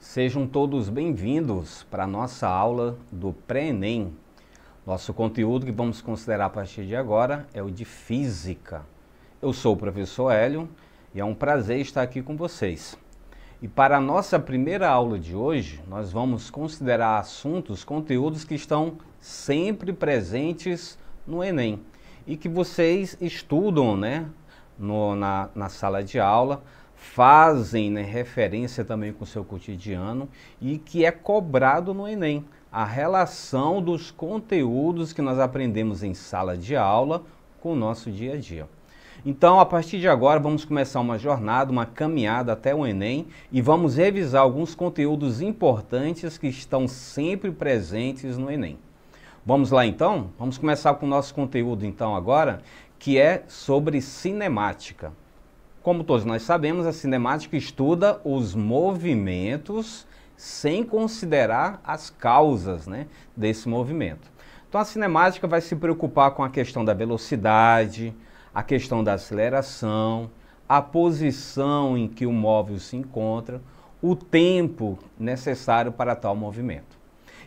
Sejam todos bem-vindos para a nossa aula do pré-ENEM. Nosso conteúdo que vamos considerar a partir de agora é o de física. Eu sou o professor Hélio e é um prazer estar aqui com vocês. E para a nossa primeira aula de hoje, nós vamos considerar assuntos, conteúdos que estão sempre presentes no Enem e que vocês estudam né, no, na, na sala de aula, fazem né, referência também com o seu cotidiano e que é cobrado no Enem. A relação dos conteúdos que nós aprendemos em sala de aula com o nosso dia a dia. Então, a partir de agora, vamos começar uma jornada, uma caminhada até o Enem e vamos revisar alguns conteúdos importantes que estão sempre presentes no Enem. Vamos lá então? Vamos começar com o nosso conteúdo então agora, que é sobre cinemática. Como todos nós sabemos, a cinemática estuda os movimentos sem considerar as causas né, desse movimento. Então a cinemática vai se preocupar com a questão da velocidade, a questão da aceleração, a posição em que o móvel se encontra, o tempo necessário para tal movimento.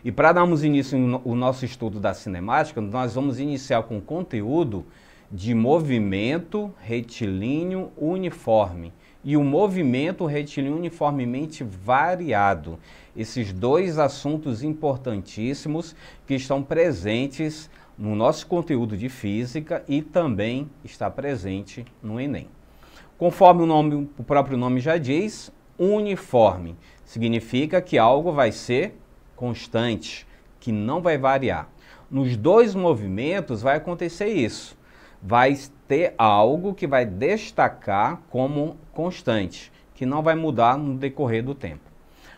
E para darmos início ao nosso estudo da cinemática, nós vamos iniciar com o conteúdo de movimento retilíneo uniforme e o movimento retilíneo uniformemente variado. Esses dois assuntos importantíssimos que estão presentes no nosso conteúdo de física e também está presente no Enem. Conforme o, nome, o próprio nome já diz, uniforme significa que algo vai ser constante, que não vai variar. Nos dois movimentos vai acontecer isso. Vai ter algo que vai destacar como constante, que não vai mudar no decorrer do tempo.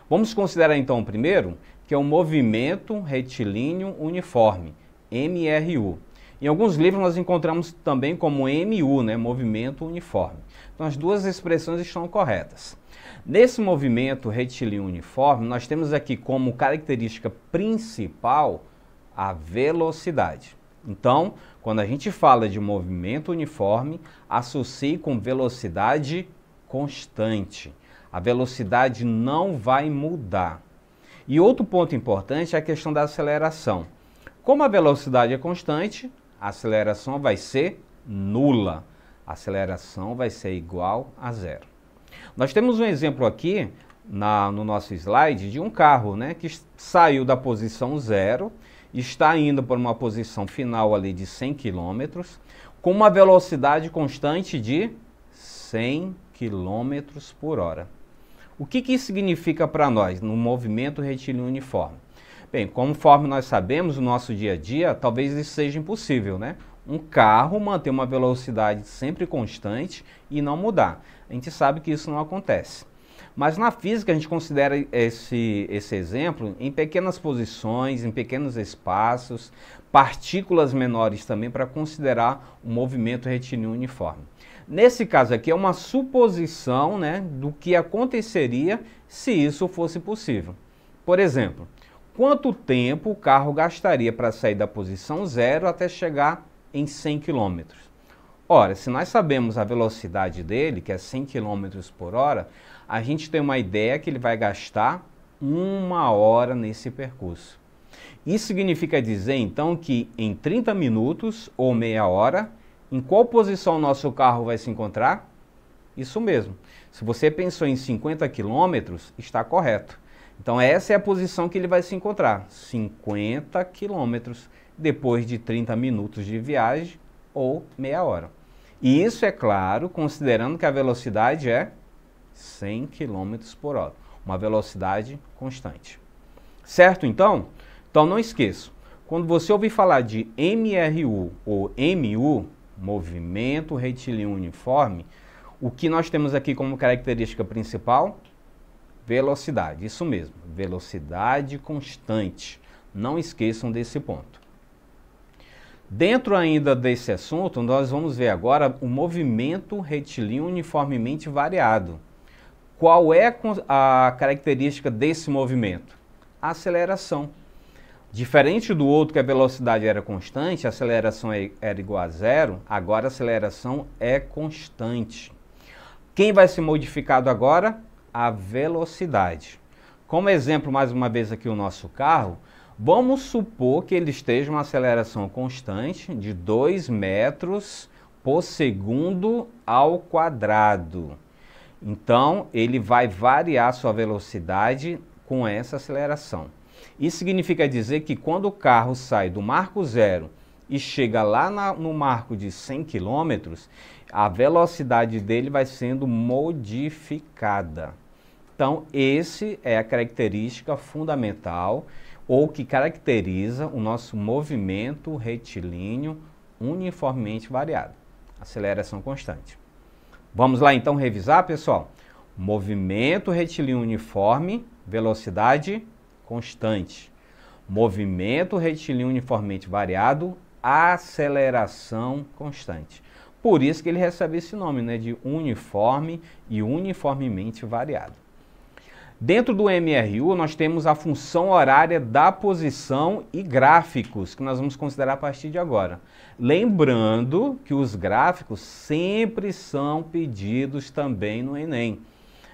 Vamos considerar então primeiro que é um movimento retilíneo uniforme MRU. Em alguns livros nós encontramos também como MU, né, movimento uniforme. Então as duas expressões estão corretas. Nesse movimento retilíneo uniforme, nós temos aqui como característica principal a velocidade. Então, quando a gente fala de movimento uniforme, associe com velocidade constante. A velocidade não vai mudar. E outro ponto importante é a questão da aceleração. Como a velocidade é constante, a aceleração vai ser nula. A aceleração vai ser igual a zero. Nós temos um exemplo aqui na, no nosso slide de um carro né, que saiu da posição zero, está indo para uma posição final ali de 100 km, com uma velocidade constante de 100 km por hora. O que, que isso significa para nós no movimento retilíneo uniforme? Bem, conforme nós sabemos, no nosso dia a dia, talvez isso seja impossível, né? Um carro manter uma velocidade sempre constante e não mudar. A gente sabe que isso não acontece. Mas na física a gente considera esse, esse exemplo em pequenas posições, em pequenos espaços, partículas menores também para considerar o um movimento retilíneo uniforme. Nesse caso aqui é uma suposição né, do que aconteceria se isso fosse possível. Por exemplo, quanto tempo o carro gastaria para sair da posição zero até chegar em 100 km. Ora, se nós sabemos a velocidade dele, que é 100 km por hora, a gente tem uma ideia que ele vai gastar uma hora nesse percurso. Isso significa dizer então que em 30 minutos ou meia hora, em qual posição o nosso carro vai se encontrar? Isso mesmo. Se você pensou em 50 km, está correto. Então essa é a posição que ele vai se encontrar, 50 quilômetros depois de 30 minutos de viagem ou meia hora. E isso é claro, considerando que a velocidade é 100 km por hora, uma velocidade constante. Certo então? Então não esqueça, quando você ouvir falar de MRU ou MU, movimento retilíneo uniforme, o que nós temos aqui como característica principal? Velocidade, isso mesmo, velocidade constante. Não esqueçam desse ponto. Dentro ainda desse assunto, nós vamos ver agora o movimento retilíneo uniformemente variado. Qual é a característica desse movimento? A aceleração. Diferente do outro que a velocidade era constante, a aceleração é, era igual a zero, agora a aceleração é constante. Quem vai ser modificado agora? a velocidade. Como exemplo, mais uma vez aqui o nosso carro, vamos supor que ele esteja uma aceleração constante de 2 metros por segundo ao quadrado. Então, ele vai variar sua velocidade com essa aceleração. Isso significa dizer que quando o carro sai do marco zero e chega lá na, no marco de 100 km, a velocidade dele vai sendo modificada. Então, esse é a característica fundamental ou que caracteriza o nosso movimento retilíneo uniformemente variado, aceleração constante. Vamos lá então revisar, pessoal? Movimento retilíneo uniforme, velocidade constante. Movimento retilíneo uniformemente variado, aceleração constante. Por isso que ele recebe esse nome né, de uniforme e uniformemente variado. Dentro do MRU, nós temos a função horária da posição e gráficos, que nós vamos considerar a partir de agora. Lembrando que os gráficos sempre são pedidos também no Enem.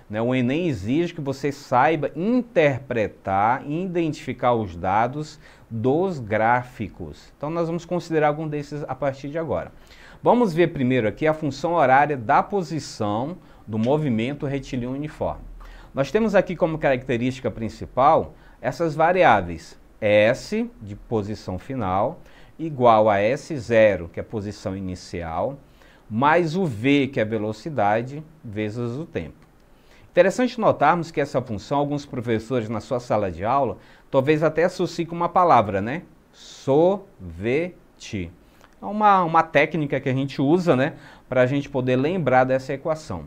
Né? O Enem exige que você saiba interpretar e identificar os dados dos gráficos. Então, nós vamos considerar algum desses a partir de agora. Vamos ver primeiro aqui a função horária da posição do movimento retilíneo uniforme. Nós temos aqui como característica principal essas variáveis S, de posição final, igual a S0, que é a posição inicial, mais o V, que é a velocidade, vezes o tempo. Interessante notarmos que essa função, alguns professores na sua sala de aula, talvez até associe com uma palavra, né? Sovete. É uma, uma técnica que a gente usa, né? para a gente poder lembrar dessa equação.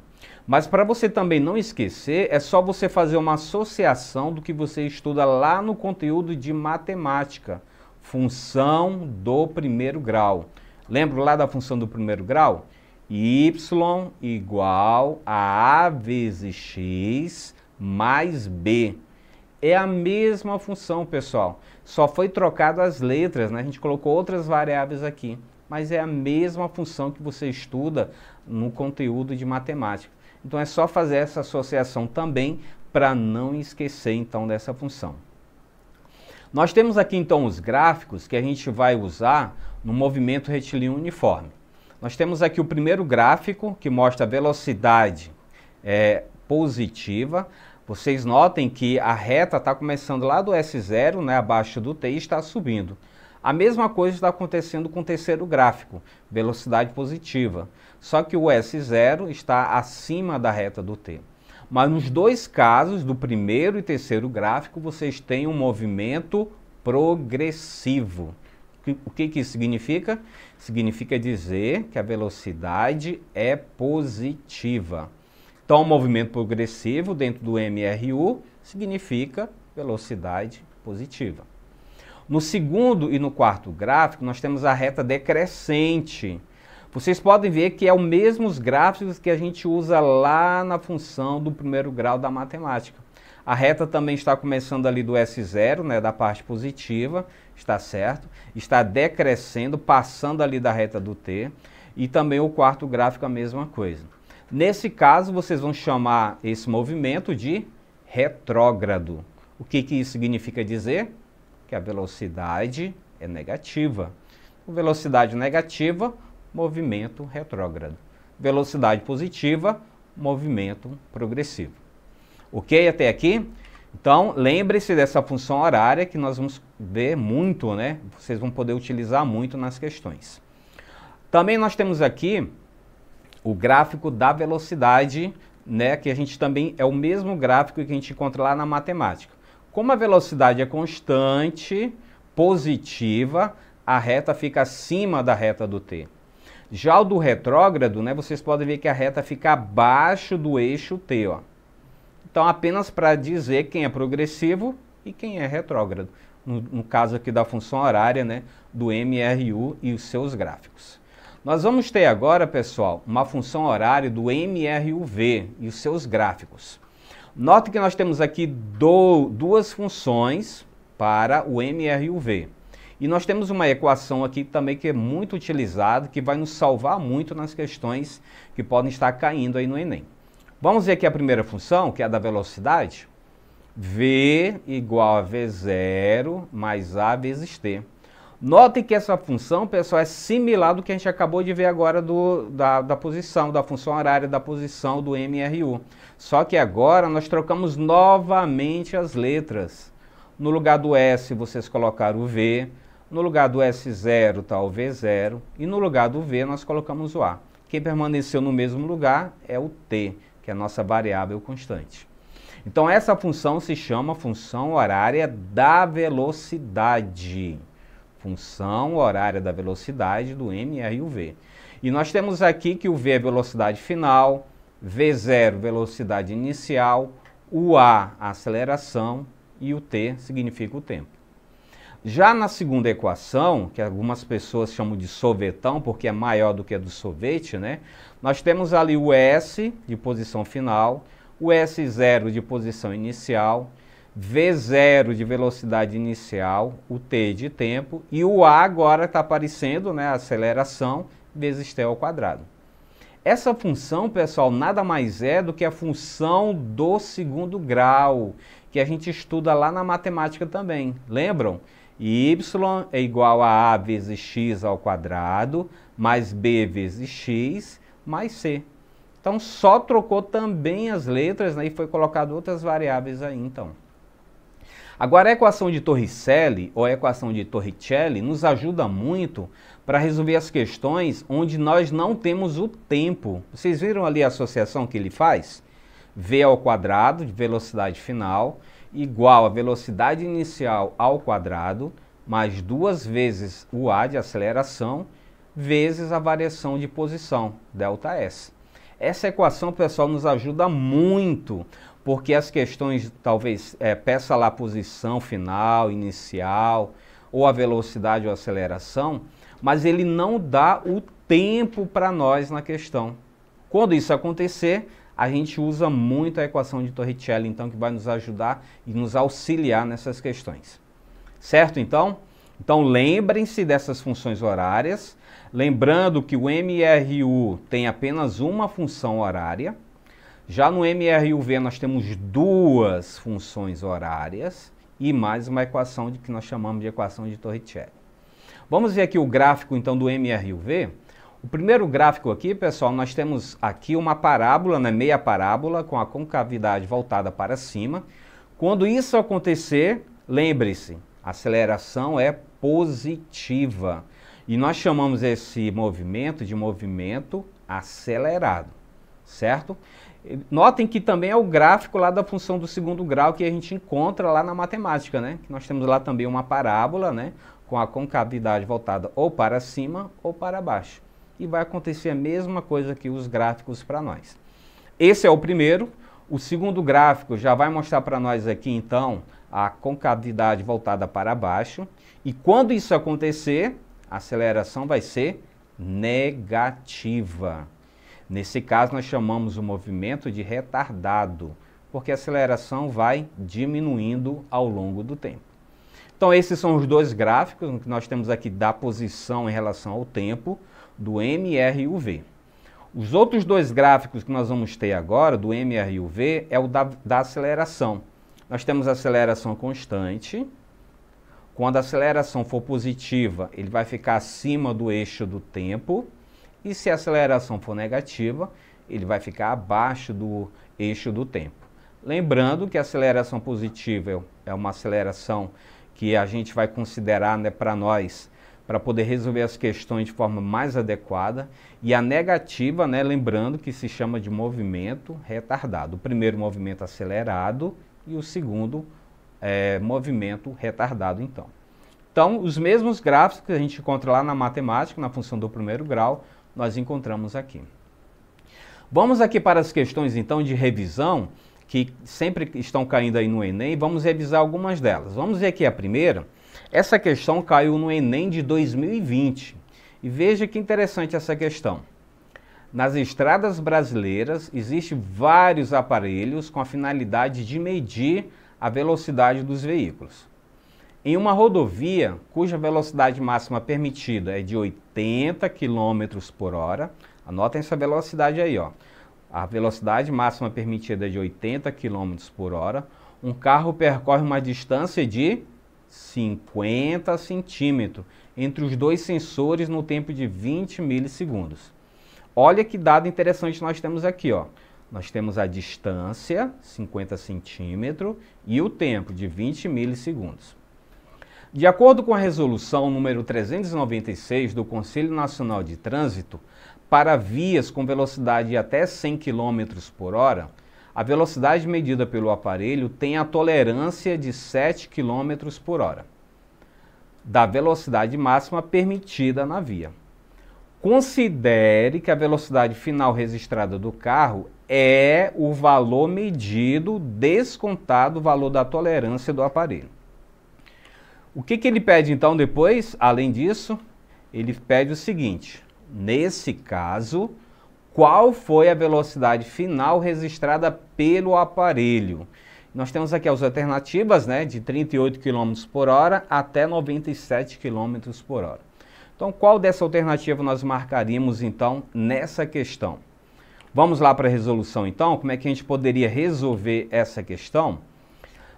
Mas para você também não esquecer, é só você fazer uma associação do que você estuda lá no conteúdo de matemática, função do primeiro grau. Lembra lá da função do primeiro grau? y igual a a vezes x mais b. É a mesma função, pessoal. Só foi trocado as letras, né? A gente colocou outras variáveis aqui mas é a mesma função que você estuda no conteúdo de matemática. Então é só fazer essa associação também para não esquecer então dessa função. Nós temos aqui então os gráficos que a gente vai usar no movimento retilíneo uniforme. Nós temos aqui o primeiro gráfico que mostra a velocidade é, positiva. Vocês notem que a reta está começando lá do S0, né, abaixo do T, e está subindo. A mesma coisa está acontecendo com o terceiro gráfico, velocidade positiva. Só que o S0 está acima da reta do T. Mas nos dois casos, do primeiro e terceiro gráfico, vocês têm um movimento progressivo. O que, que isso significa? Significa dizer que a velocidade é positiva. Então, o movimento progressivo dentro do MRU significa velocidade positiva. No segundo e no quarto gráfico, nós temos a reta decrescente. Vocês podem ver que é o mesmos gráficos que a gente usa lá na função do primeiro grau da matemática. A reta também está começando ali do S0, né, da parte positiva, está certo? Está decrescendo, passando ali da reta do T. E também o quarto gráfico a mesma coisa. Nesse caso, vocês vão chamar esse movimento de retrógrado. O que, que isso significa dizer? que a velocidade é negativa. Velocidade negativa, movimento retrógrado. Velocidade positiva, movimento progressivo. Ok até aqui? Então, lembre-se dessa função horária que nós vamos ver muito, né? Vocês vão poder utilizar muito nas questões. Também nós temos aqui o gráfico da velocidade, né? Que a gente também é o mesmo gráfico que a gente encontra lá na matemática. Como a velocidade é constante, positiva, a reta fica acima da reta do T. Já o do retrógrado, né, vocês podem ver que a reta fica abaixo do eixo T. Ó. Então, apenas para dizer quem é progressivo e quem é retrógrado. No, no, caso aqui da função horária, né, do MRU e os seus gráficos. Nós vamos ter agora, pessoal, uma função horária do MRUV e os seus gráficos. Note que nós temos aqui do, duas funções para o MRUv e E nós temos uma equação aqui também que é muito utilizada, que vai nos salvar muito nas questões que podem estar caindo aí no Enem. Vamos ver aqui a primeira função, que é a da velocidade. V igual a V0 mais A vezes T. Notem que essa função, pessoal, é similar do que a gente acabou de ver agora do, da, da posição, da função horária da posição do MRU. Só que agora nós trocamos novamente as letras. No lugar do S vocês colocaram o V, no lugar do S0 está o V0 e no lugar do V nós colocamos o A. Quem permaneceu no mesmo lugar é o T, que é a nossa variável constante. Então essa função se chama função horária da velocidade função horária da velocidade do R e o v. E nós temos aqui que o v é velocidade final, v0 velocidade inicial, o a aceleração e o t significa o tempo. Já na segunda equação, que algumas pessoas chamam de sorvetão, porque é maior do que a do sorvete, né? Nós temos ali o S de posição final, o S0 de posição inicial V0 de velocidade inicial, o T de tempo, e o A agora está aparecendo, né, aceleração, vezes T ao quadrado. Essa função, pessoal, nada mais é do que a função do segundo grau, que a gente estuda lá na matemática também, lembram? Y é igual a A vezes X ao quadrado, mais B vezes X, mais C. Então, só trocou também as letras né, e foi colocado outras variáveis aí, então. Agora, a equação de Torricelli ou a equação de Torricelli nos ajuda muito para resolver as questões onde nós não temos o tempo. Vocês viram ali a associação que ele faz? v ao quadrado de velocidade final igual a velocidade inicial ao quadrado mais duas vezes o a de aceleração vezes a variação de posição, delta S. Essa equação, pessoal, nos ajuda muito, porque as questões, talvez, é, peça lá a posição final, inicial, ou a velocidade ou aceleração, mas ele não dá o tempo para nós na questão. Quando isso acontecer, a gente usa muito a equação de Torricelli, então, que vai nos ajudar e nos auxiliar nessas questões. Certo, então? Então, lembrem-se dessas funções horárias, lembrando que o MRU tem apenas uma função horária, já no MRUV nós temos duas funções horárias e mais uma equação de que nós chamamos de equação de Torricelli. Vamos ver aqui o gráfico então do MRUV. O primeiro gráfico aqui, pessoal, nós temos aqui uma parábola, né, meia parábola, com a concavidade voltada para cima. Quando isso acontecer, lembre-se, a aceleração é positiva. E nós chamamos esse movimento de movimento acelerado, certo? Notem que também é o gráfico lá da função do segundo grau que a gente encontra lá na matemática, né? nós temos lá também uma parábola, né? Com a concavidade voltada ou para cima ou para baixo. E vai acontecer a mesma coisa que os gráficos para nós. Esse é o primeiro. O segundo gráfico já vai mostrar para nós aqui, então, a concavidade voltada para baixo. E quando isso acontecer, a aceleração vai ser negativa. Nesse caso, nós chamamos o movimento de retardado, porque a aceleração vai diminuindo ao longo do tempo. Então, esses são os dois gráficos que nós temos aqui da posição em relação ao tempo do MRUV. Os outros dois gráficos que nós vamos ter agora, do MRUV, é o da, da aceleração. Nós temos a aceleração constante. Quando a aceleração for positiva, ele vai ficar acima do eixo do tempo. E se a aceleração for negativa, ele vai ficar abaixo do eixo do tempo. Lembrando que a aceleração positiva é uma aceleração que a gente vai considerar né, para nós, para poder resolver as questões de forma mais adequada. E a negativa, né, lembrando que se chama de movimento retardado. O primeiro movimento acelerado e o segundo é, movimento retardado, então. Então, os mesmos gráficos que a gente encontra lá na matemática, na função do primeiro grau, nós encontramos aqui. Vamos aqui para as questões então de revisão que sempre estão caindo aí no Enem, vamos revisar algumas delas. Vamos ver aqui a primeira. Essa questão caiu no Enem de 2020. E veja que interessante essa questão. Nas estradas brasileiras existem vários aparelhos com a finalidade de medir a velocidade dos veículos. Em uma rodovia cuja velocidade máxima permitida é de 80 km por hora, anotem essa velocidade aí, ó. A velocidade máxima permitida é de 80 km por hora. Um carro percorre uma distância de 50 centímetros entre os dois sensores no tempo de 20 milissegundos. Olha que dado interessante nós temos aqui, ó. Nós temos a distância, 50 centímetros, e o tempo de 20 milissegundos. De acordo com a resolução número 396 do Conselho Nacional de Trânsito, para vias com velocidade de até 100 km por hora, a velocidade medida pelo aparelho tem a tolerância de 7 km por hora, da velocidade máxima permitida na via. Considere que a velocidade final registrada do carro é o valor medido descontado o valor da tolerância do aparelho. O que, que ele pede então depois, além disso? Ele pede o seguinte: nesse caso, qual foi a velocidade final registrada pelo aparelho? Nós temos aqui as alternativas, né, de 38 km por hora até 97 km por hora. Então, qual dessa alternativa nós marcaríamos, então, nessa questão? Vamos lá para a resolução, então? Como é que a gente poderia resolver essa questão?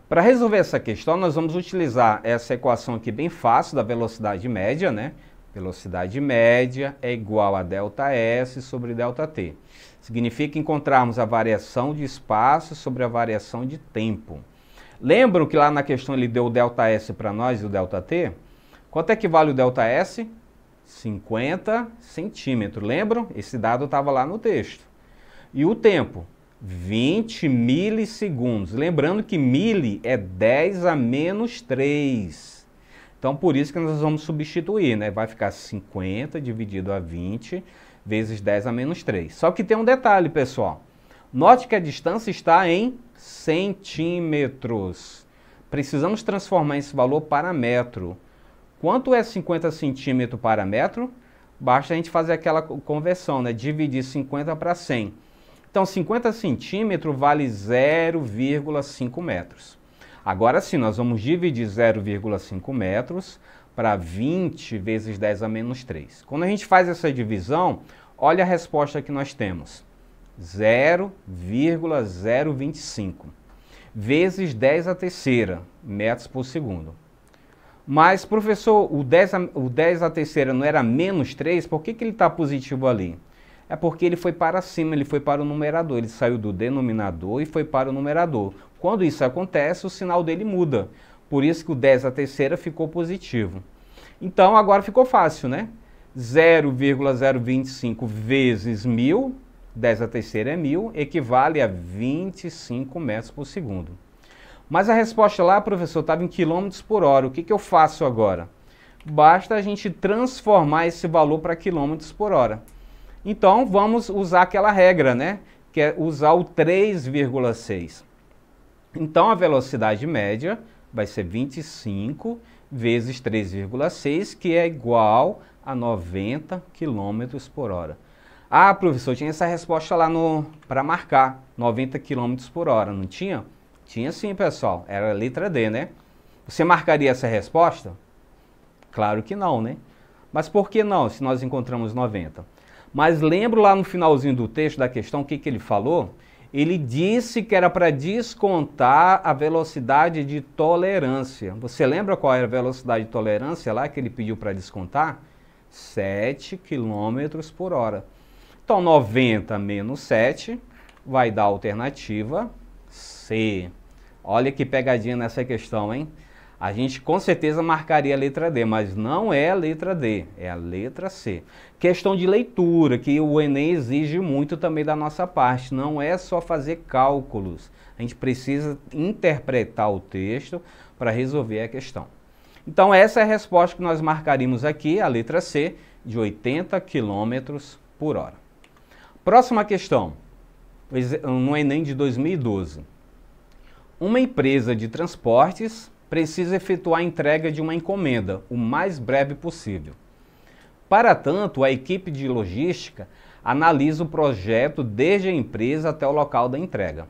Para resolver essa questão, nós vamos utilizar essa equação aqui bem fácil da velocidade média, né? Velocidade média é igual a ΔS sobre ΔT. Significa encontrarmos a variação de espaço sobre a variação de tempo. Lembram que lá na questão ele deu o ΔS para nós e o ΔT? Quanto é que vale o ΔS? 50 centímetros. Lembram? Esse dado estava lá no texto. E o tempo? 20 milissegundos. Lembrando que mili é 10 a menos 3. Então, por isso que nós vamos substituir, né? Vai ficar 50 dividido a 20 vezes 10 a menos 3. Só que tem um detalhe, pessoal. Note que a distância está em centímetros. Precisamos transformar esse valor para metro. Quanto é 50 centímetros para metro? Basta a gente fazer aquela conversão, né? Dividir 50 para 100. Então, 50 centímetros vale 0,5 metros. Agora sim, nós vamos dividir 0,5 metros para 20 vezes 10 a menos 3. Quando a gente faz essa divisão, olha a resposta que nós temos. 0,025 vezes 10 a terceira metros por segundo. Mas, professor, o 10 a, o 10 a terceira não era menos 3? Por que, que ele está positivo ali? é porque ele foi para cima, ele foi para o numerador, ele saiu do denominador e foi para o numerador. Quando isso acontece, o sinal dele muda. Por isso que o 10 à terceira ficou positivo. Então agora ficou fácil, né? 0,025 vezes 1000, 10 à terceira é 1000, equivale a 25 metros por segundo. Mas a resposta lá, professor, estava em quilômetros por hora. O que, que eu faço agora? Basta a gente transformar esse valor para quilômetros por hora. Então vamos usar aquela regra, né? Que é usar o 3,6. Então a velocidade média vai ser 25 vezes 3,6, que é igual a 90 km por hora. Ah, professor, tinha essa resposta lá no para marcar, 90 km por hora, não tinha? Tinha sim, pessoal, era a letra D, né? Você marcaria essa resposta? Claro que não, né? Mas por que não, se nós encontramos 90? Mas lembro lá no finalzinho do texto da questão o que, que ele falou? Ele disse que era para descontar a velocidade de tolerância. Você lembra qual era a velocidade de tolerância lá que ele pediu para descontar? 7 km por hora. Então 90 menos 7 vai dar a alternativa C. Olha que pegadinha nessa questão, hein? a gente com certeza marcaria a letra D, mas não é a letra D, é a letra C. Questão de leitura, que o Enem exige muito também da nossa parte, não é só fazer cálculos. A gente precisa interpretar o texto para resolver a questão. Então, essa é a resposta que nós marcaríamos aqui, a letra C, de 80 km por hora. Próxima questão, no Enem de 2012. Uma empresa de transportes precisa efetuar a entrega de uma encomenda o mais breve possível. Para tanto, a equipe de logística analisa o projeto desde a empresa até o local da entrega.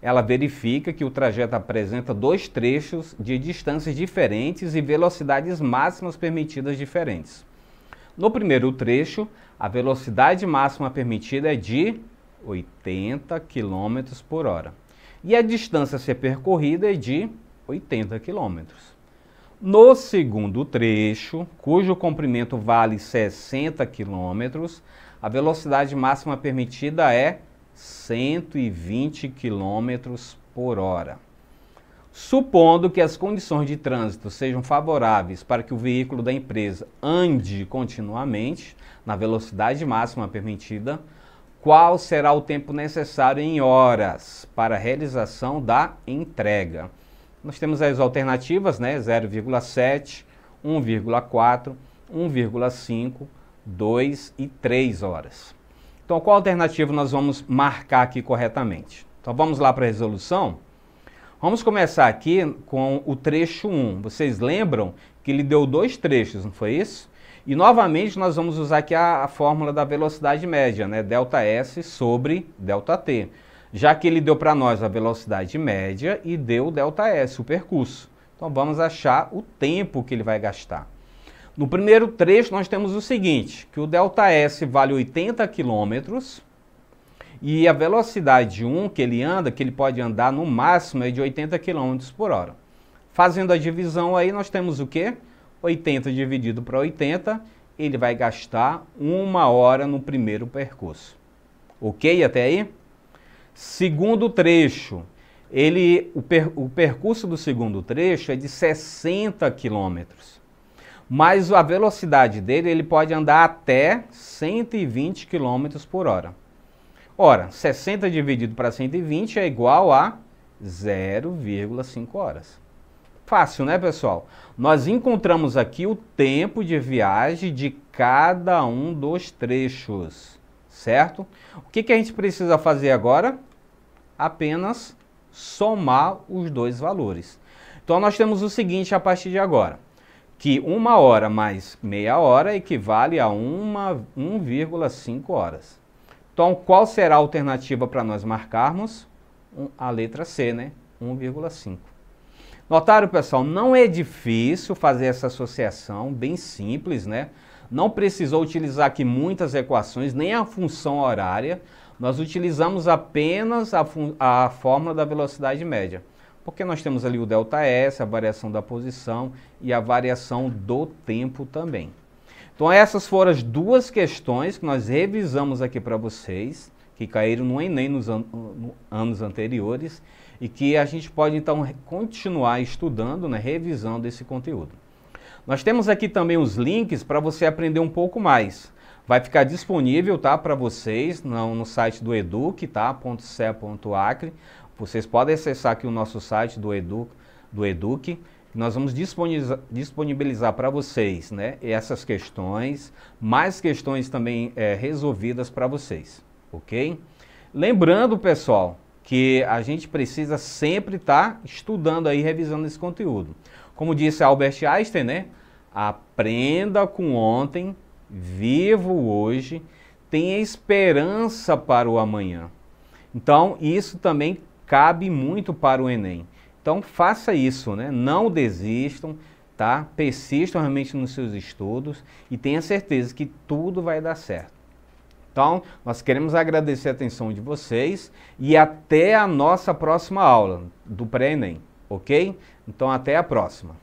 Ela verifica que o trajeto apresenta dois trechos de distâncias diferentes e velocidades máximas permitidas diferentes. No primeiro trecho, a velocidade máxima permitida é de 80 km por hora. E a distância a ser percorrida é de 80 quilômetros. No segundo trecho, cujo comprimento vale 60 quilômetros, a velocidade máxima permitida é 120 km por hora. Supondo que as condições de trânsito sejam favoráveis para que o veículo da empresa ande continuamente na velocidade máxima permitida, qual será o tempo necessário em horas para a realização da entrega? Nós temos as alternativas, né? 0,7, 1,4, 1,5, 2 e 3 horas. Então, qual alternativa nós vamos marcar aqui corretamente? Então, vamos lá para a resolução? Vamos começar aqui com o trecho 1. Vocês lembram que ele deu dois trechos, não foi isso? E novamente nós vamos usar aqui a, a fórmula da velocidade média, né? Delta S sobre delta T já que ele deu para nós a velocidade média e deu o ΔS, o percurso. Então vamos achar o tempo que ele vai gastar. No primeiro trecho nós temos o seguinte, que o ΔS vale 80 km e a velocidade 1 que ele anda, que ele pode andar no máximo é de 80 km por hora. Fazendo a divisão aí nós temos o quê? 80 dividido para 80, ele vai gastar uma hora no primeiro percurso. Ok até aí? Segundo trecho, ele, o, per, o percurso do segundo trecho é de 60 quilômetros, mas a velocidade dele ele pode andar até 120 quilômetros por hora. Ora, 60 dividido para 120 é igual a 0,5 horas. Fácil, né, pessoal? Nós encontramos aqui o tempo de viagem de cada um dos trechos, certo? O que, que a gente precisa fazer agora? apenas somar os dois valores. Então nós temos o seguinte a partir de agora, que uma hora mais meia hora equivale a 1,5 horas. Então qual será a alternativa para nós marcarmos? a letra C, né? 1,5. Notaram, pessoal? Não é difícil fazer essa associação, bem simples, né? Não precisou utilizar aqui muitas equações, nem a função horária. Nós utilizamos apenas a, a fórmula da velocidade média, porque nós temos ali o delta S, a variação da posição e a variação do tempo também. Então essas foram as duas questões que nós revisamos aqui para vocês, que caíram no Enem nos an no anos anteriores e que a gente pode então continuar estudando, né, revisando esse conteúdo. Nós temos aqui também os links para você aprender um pouco mais. Vai ficar disponível, tá, para vocês no, no, site do Educ, tá, .ce.acre. Vocês podem acessar aqui o nosso site do Educ, do Educ. Nós vamos disponibilizar para vocês, né, essas questões, mais questões também é, resolvidas para vocês, ok? Lembrando, pessoal, que a gente precisa sempre estar tá estudando aí, revisando esse conteúdo. Como disse Albert Einstein, né? Aprenda com ontem vivo hoje, tenha esperança para o amanhã. Então, isso também cabe muito para o Enem. Então, faça isso, né? Não desistam, tá? Persistam realmente nos seus estudos e tenha certeza que tudo vai dar certo. Então, nós queremos agradecer a atenção de vocês e até a nossa próxima aula do pré-ENEM, OK? Então, até a próxima.